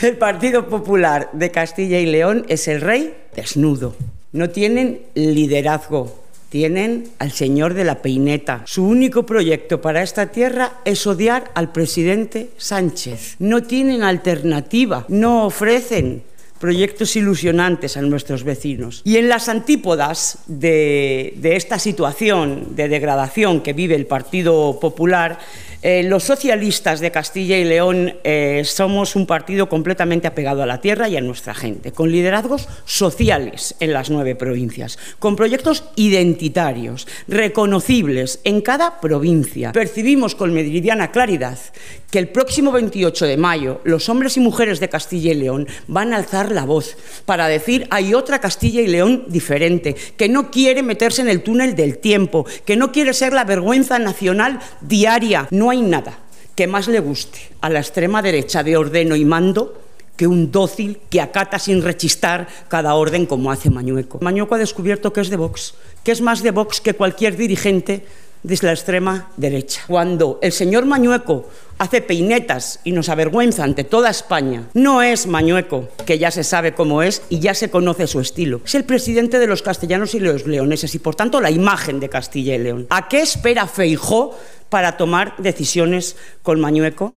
El Partido Popular de Castilla y León es el rey desnudo. No tienen liderazgo, tienen al señor de la peineta. Su único proyecto para esta tierra es odiar al presidente Sánchez. No tienen alternativa, no ofrecen proyectos ilusionantes a nuestros vecinos. Y en las antípodas de, esta situación de degradación que vive el Partido Popular, eh, los socialistas de Castilla y León eh, somos un partido completamente apegado a la tierra y a nuestra gente, con liderazgos sociales en las nueve provincias, con proyectos identitarios, reconocibles en cada provincia. Percibimos con meridiana claridad que el próximo 28 de mayo los hombres y mujeres de Castilla y León van a alzar la voz, para decir hay otra Castilla y León diferente, que no quiere meterse en el túnel del tiempo, que no quiere ser la vergüenza nacional diaria. No hay nada que más le guste a la extrema derecha de ordeno y mando que un dócil que acata sin rechistar cada orden como hace Mañueco. Mañueco ha descubierto que es de Vox, que es más de Vox que cualquier dirigente desde la extrema derecha. Cuando el señor Mañueco hace peinetas y nos avergüenza ante toda España, no es Mañueco, que ya se sabe cómo es y ya se conoce su estilo. Es el presidente de los castellanos y los leoneses y por tanto la imagen de Castilla y León. ¿A qué espera Feijó para tomar decisiones con Mañueco?